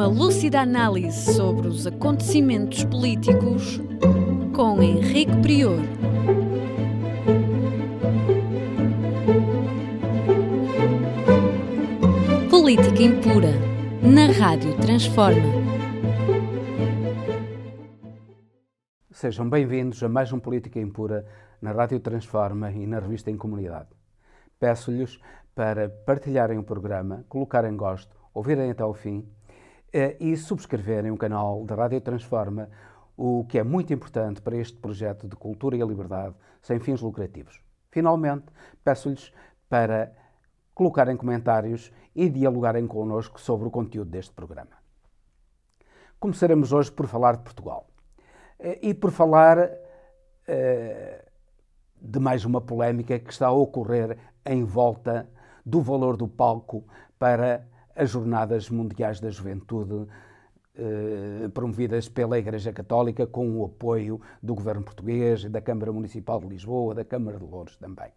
uma lúcida análise sobre os acontecimentos políticos com Henrique Prior. Política Impura, na Rádio Transforma. Sejam bem-vindos a mais um Política Impura na Rádio Transforma e na revista Em Comunidade. Peço-lhes para partilharem o programa, colocarem gosto, ouvirem até o fim eh, e subscreverem o canal da Rádio Transforma, o que é muito importante para este projeto de cultura e liberdade sem fins lucrativos. Finalmente, peço-lhes para colocarem comentários e dialogarem connosco sobre o conteúdo deste programa. Começaremos hoje por falar de Portugal eh, e por falar eh, de mais uma polémica que está a ocorrer em volta do valor do palco para as Jornadas Mundiais da Juventude, eh, promovidas pela Igreja Católica, com o apoio do Governo Português, da Câmara Municipal de Lisboa, da Câmara de Louros também.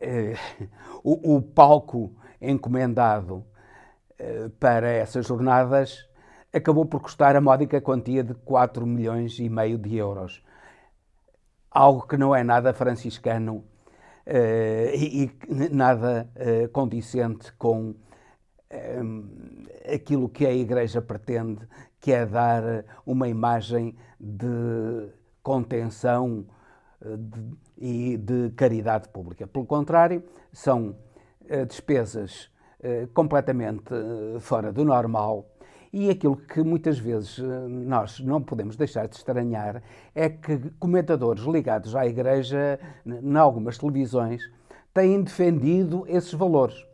Eh, o, palco encomendado eh, para essas jornadas acabou por custar a módica quantia de 4 milhões e meio de euros. Algo que não é nada franciscano Uh, e, e, nada uh, condicente com aquilo que a Igreja pretende, que é dar uma imagem de contenção eh, de, e de caridade pública. Pelo contrário, são eh, despesas eh, completamente fora do normal. E aquilo que muitas vezes nós não podemos deixar de estranhar é que comentadores ligados à Igreja, em algumas televisões, têm defendido esses valores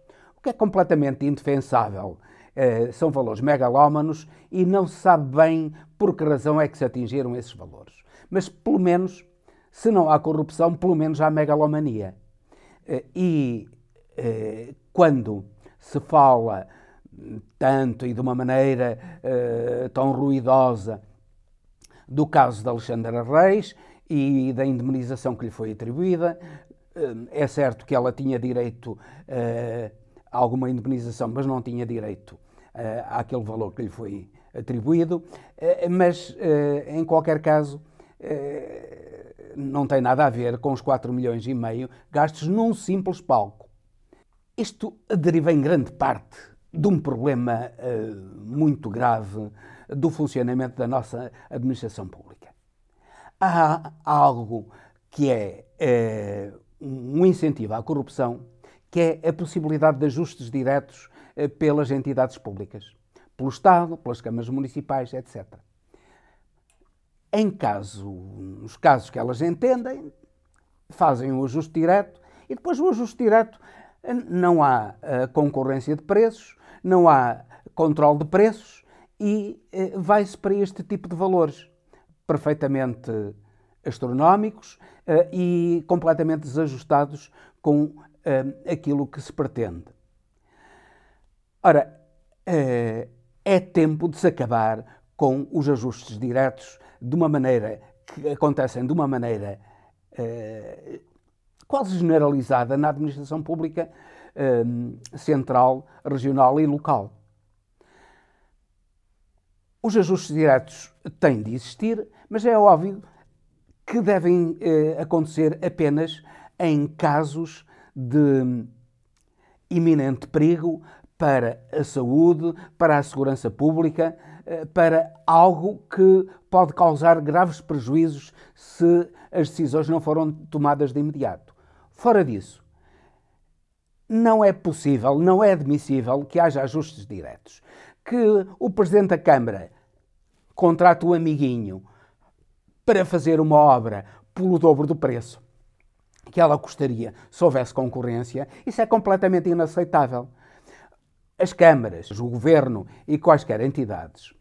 que é completamente indefensável. Eh, são valores megalómanos e não se sabe bem por que razão é que se atingiram esses valores. Mas, pelo menos, se não há corrupção, pelo menos há megalomania. Eh, e eh, quando se fala tanto e de uma maneira tão ruidosa do caso de Alexandra Reis e da indemnização que lhe foi atribuída, é certo que ela tinha direito alguma indemnização, mas não tinha direito eh, àquele valor que lhe foi atribuído. Eh, mas, eh, em qualquer caso, não tem nada a ver com os 4 milhões e meio gastos num simples palco. Isto deriva em grande parte de um problema muito grave do funcionamento da nossa administração pública. Há algo que é, é um incentivo à corrupção que é a possibilidade de ajustes diretos eh, pelas entidades públicas, pelo Estado, pelas câmaras municipais, etc. Em caso, nos casos que elas entendem, fazem o ajuste direto e depois o ajuste direto não há eh, concorrência de preços, não há controle de preços e eh, vai-se para este tipo de valores perfeitamente astronómicos e completamente desajustados com uh, aquilo que se pretende. Ora, uh, é tempo de se acabar com os ajustes diretos de uma maneira que acontecem de uma maneira uh, quase generalizada na administração pública hum, central, regional e local. Os ajustes diretos têm de existir, mas é óbvio que devem eh, acontecer apenas em casos de iminente perigo para a saúde, para a segurança pública, eh, para algo que pode causar graves prejuízos se as decisões não foram tomadas de imediato. Fora disso, não é possível, não é admissível que haja ajustes diretos. Que o Presidente da Câmara contrate o amiguinho para fazer uma obra pelo dobro do preço que ela custaria se houvesse concorrência, isso é completamente inaceitável. As câmaras, o governo e quaisquer entidades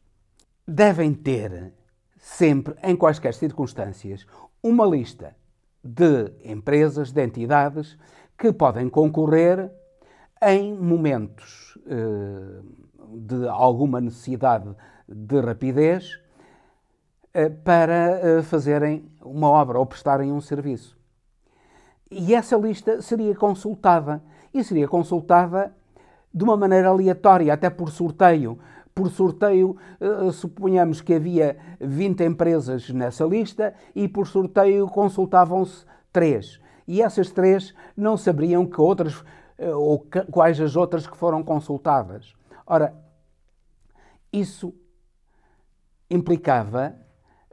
devem ter sempre, em quaisquer circunstâncias, uma lista de empresas, de entidades que podem concorrer em momentos eh, de alguma necessidade de rapidez eh, para eh, fazerem uma obra ou prestarem um serviço. E essa lista seria consultada. E seria consultada de uma maneira aleatória, até por sorteio. Por sorteio, eh, suponhamos que havia 20 empresas nessa lista e por sorteio consultavam-se três. E essas três não saberiam que outras eh, ou quais as outras que foram consultadas. Ora, isso implicava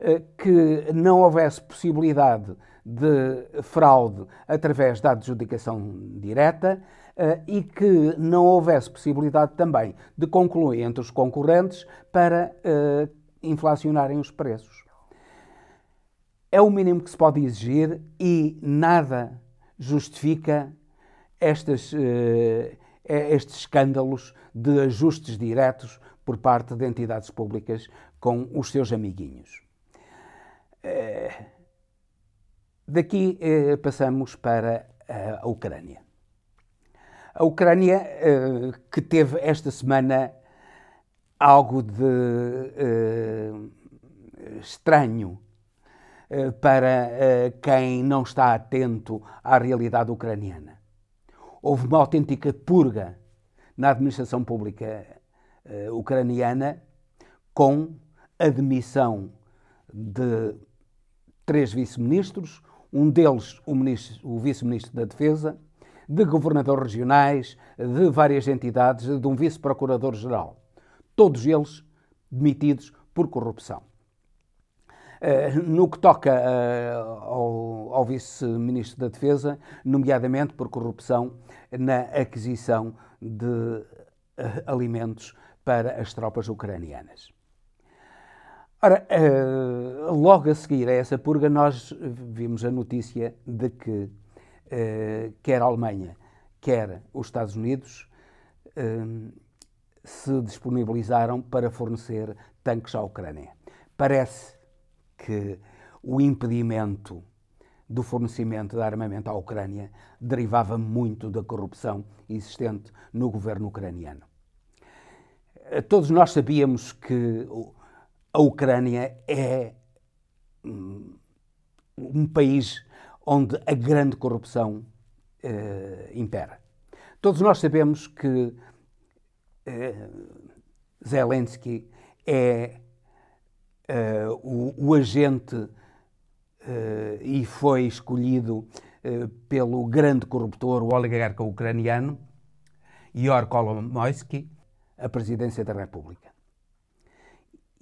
eh, que não houvesse possibilidade de fraude através da adjudicação direta eh, e que não houvesse possibilidade também de concluir entre os concorrentes para eh, inflacionarem os preços. É o mínimo que se pode exigir e nada justifica estes escândalos de ajustes diretos por parte de entidades públicas com os seus amiguinhos. Eh, daqui eh, passamos para a Ucrânia. A Ucrânia, eh, que teve esta semana algo de estranho para quem não está atento à realidade ucraniana. Houve uma autêntica purga na administração pública ucraniana com a demissão de três vice-ministros, um deles o, o vice-ministro da Defesa, de governadores regionais, de várias entidades, de um vice-procurador-geral. Todos eles demitidos por corrupção. Eh, no que toca eh, ao, ao vice-ministro da Defesa, nomeadamente por corrupção na aquisição de eh, alimentos para as tropas ucranianas. Ora, uh, logo a seguir a essa purga, nós vimos a notícia de que uh, quer a Alemanha, quer os Estados Unidos uh, se disponibilizaram para fornecer tanques à Ucrânia. Parece que o impedimento do fornecimento de armamento à Ucrânia derivava muito da corrupção existente no governo ucraniano. Todos nós sabíamos que a Ucrânia é um país onde a grande corrupção eh, impera. Todos nós sabemos que eh, Zelensky é eh, o, o, agente e foi escolhido pelo grande corruptor, o oligarca ucraniano, Ior Kolomoisky, a presidência da República.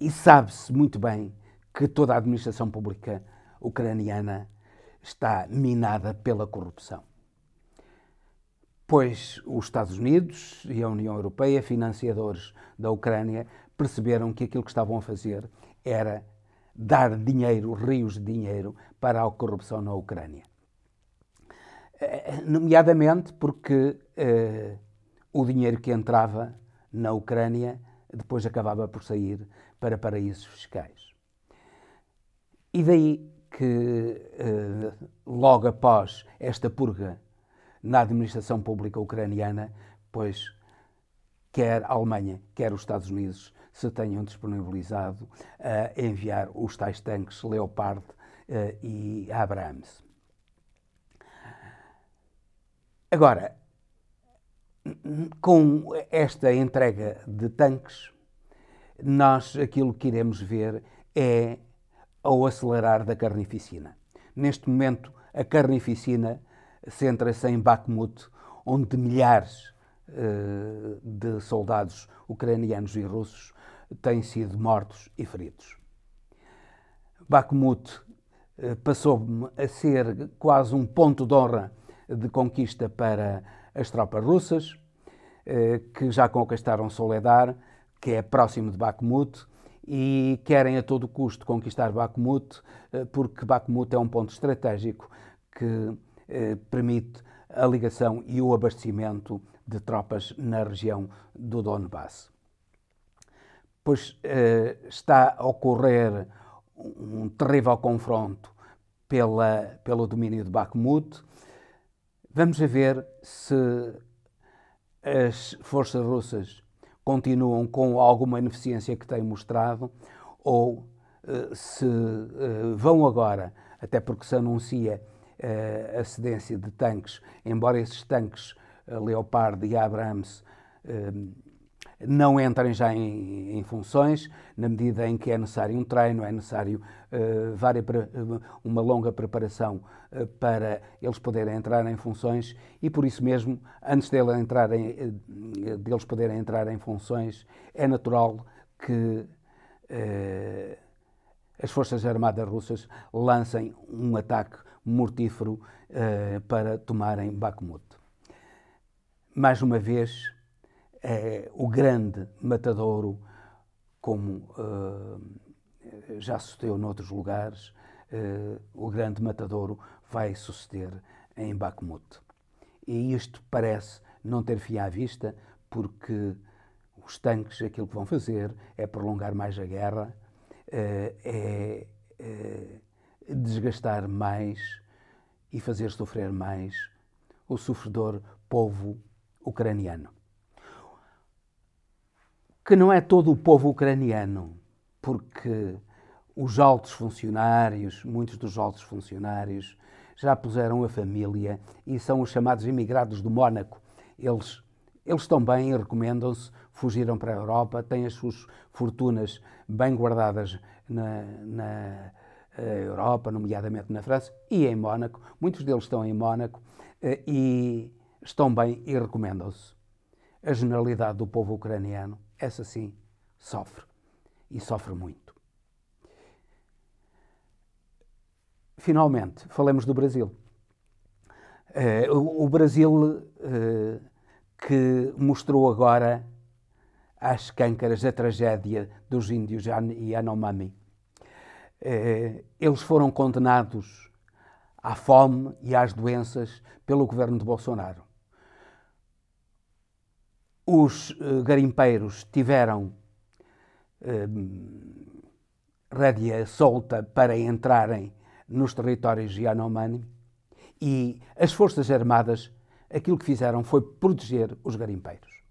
E sabe-se muito bem que toda a administração pública ucraniana está minada pela corrupção. Pois os Estados Unidos e a União Europeia, financiadores da Ucrânia, perceberam que aquilo que estavam a fazer era dar dinheiro, rios de dinheiro, para a corrupção na Ucrânia. Eh, nomeadamente porque eh, o dinheiro que entrava na Ucrânia depois acabava por sair para paraísos fiscais. E daí que, eh, logo após esta purga na administração pública ucraniana, pois quer a Alemanha, quer os Estados Unidos se tenham disponibilizado a enviar os tais tanques Leopard eh, e Abrams. Agora, com esta entrega de tanques, nós aquilo que iremos ver é o acelerar da carnificina. Neste momento, a carnificina centra-se em Bakhmut, onde milhares eh, de soldados ucranianos e russos têm sido mortos e feridos. Bakhmut eh, passou a ser quase um ponto de honra de conquista para as tropas russas, eh, que já conquistaram Soledar que é próximo de Bakhmut, e querem a todo custo conquistar Bakhmut, eh, porque Bakhmut é um ponto estratégico que eh, permite a ligação e o abastecimento de tropas na região do Donbass. Pois eh, está a ocorrer um terrível confronto pela, pelo domínio de Bakhmut. Vamos ver se as forças russas continuam com alguma ineficiência que têm mostrado ou eh, se eh, vão agora, até porque se anuncia eh, a cedência de tanques, embora esses tanques Leopard e Abrams não entrem já em, em, funções, na medida em que é necessário um treino, é necessário uh, várias, eh, uma longa preparação uh, para eles poderem entrar em funções e por isso mesmo, antes deles, entrarem, deles poderem entrar em funções, é natural que as Forças Armadas Russas lancem um ataque mortífero para tomarem Bakhmut. Mais uma vez, é o grande matadouro, como uh, já sucedeu noutros lugares, uh, o grande matadouro vai suceder em Bakhmut. E isto parece não ter fim à vista, porque os tanques aquilo que vão fazer é prolongar mais a guerra, eh, é, desgastar mais e fazer sofrer mais o sofredor povo ucraniano que não é todo o povo ucraniano, porque os altos funcionários, muitos dos altos funcionários, já puseram a família e são os chamados imigrados do Mónaco. Eles, eles estão bem, recomendam-se, fugiram para a Europa, têm as suas fortunas bem guardadas na, na eh, Europa, nomeadamente na França e em Mónaco. Muitos deles estão em Mónaco eh, e estão bem e recomendam-se. A generalidade do povo ucraniano essa sim sofre e sofre muito. Finalmente, falemos do Brasil. Uh, o, Brasil uh, que mostrou agora as câncaras da tragédia dos índios Yanomami. Uh, eles foram condenados à fome e às doenças pelo governo de Bolsonaro os eh, garimpeiros tiveram um, eh, rédea solta para entrarem nos territórios Yanomami e as Forças Armadas, aquilo que fizeram foi proteger os garimpeiros.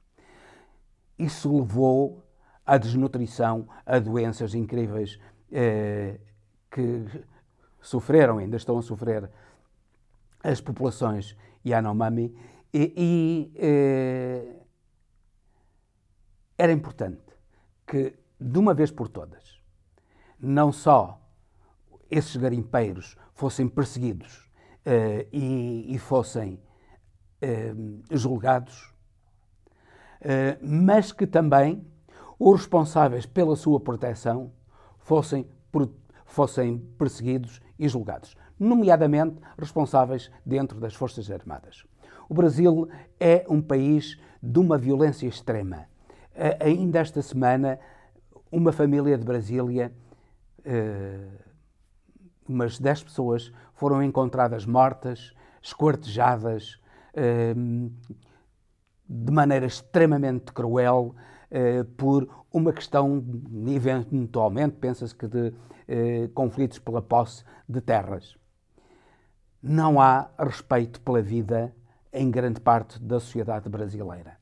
Isso levou à desnutrição, a doenças incríveis eh, que sofreram, ainda estão a sofrer, as populações Yanomami e, e eh, era importante que, de uma vez por todas, não só esses garimpeiros fossem perseguidos uh, e, e, fossem uh, julgados, uh, mas que também os responsáveis pela sua proteção fossem, fossem perseguidos e julgados, nomeadamente responsáveis dentro das Forças Armadas. O Brasil é um país de uma violência extrema ainda esta semana, uma família de Brasília, eh, umas 10 pessoas, foram encontradas mortas, esquartejadas, ehm, de maneira extremamente cruel, eh, por uma questão, eventualmente, pensa-se que de eh, conflitos pela posse de terras. Não há respeito pela vida em grande parte da sociedade brasileira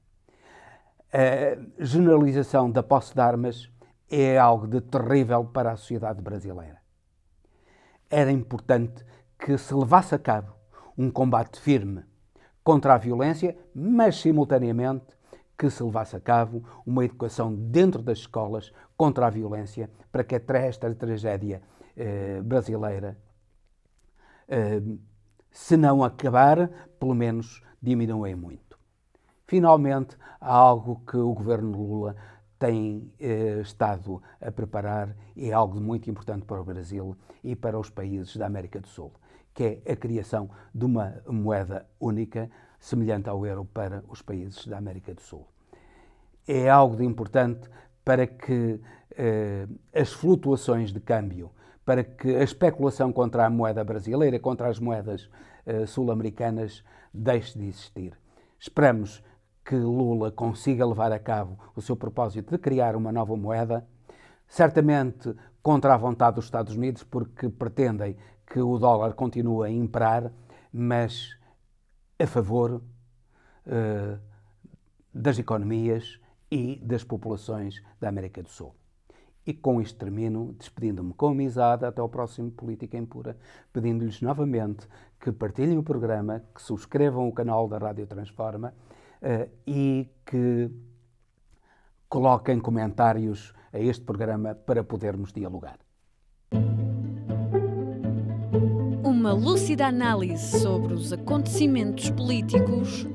a generalização da posse de armas é algo de terrível para a sociedade brasileira. Era importante que se levasse a cabo um combate firme contra a violência, mas simultaneamente que se levasse a cabo uma educação dentro das escolas contra a violência, para que esta tragédia eh, brasileira, eh, se não acabar, pelo menos diminua muito. Finalmente, há algo que o governo Lula tem eh, estado a preparar e é algo muito importante para o Brasil e para os países da América do Sul, que é a criação de uma moeda única semelhante ao euro para os países da América do Sul. É algo de importante para que eh, as flutuações de câmbio, para que a especulação contra a moeda brasileira, contra as moedas eh, sul-americanas, deixe de existir. Esperamos que Lula consiga levar a cabo o seu propósito de criar uma nova moeda, certamente contra a vontade dos Estados Unidos, porque pretendem que o dólar continue a imperar, mas a favor uh, das economias e das populações da América do Sul. E com isto termino, despedindo-me com amizade até ao próximo Política Impura, pedindo-lhes novamente que partilhem o programa, que subscrevam o canal da Rádio Transforma eh, e que coloquem comentários a este programa para podermos dialogar. Uma lúcida análise sobre os acontecimentos políticos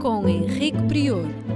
com Henrique Prior.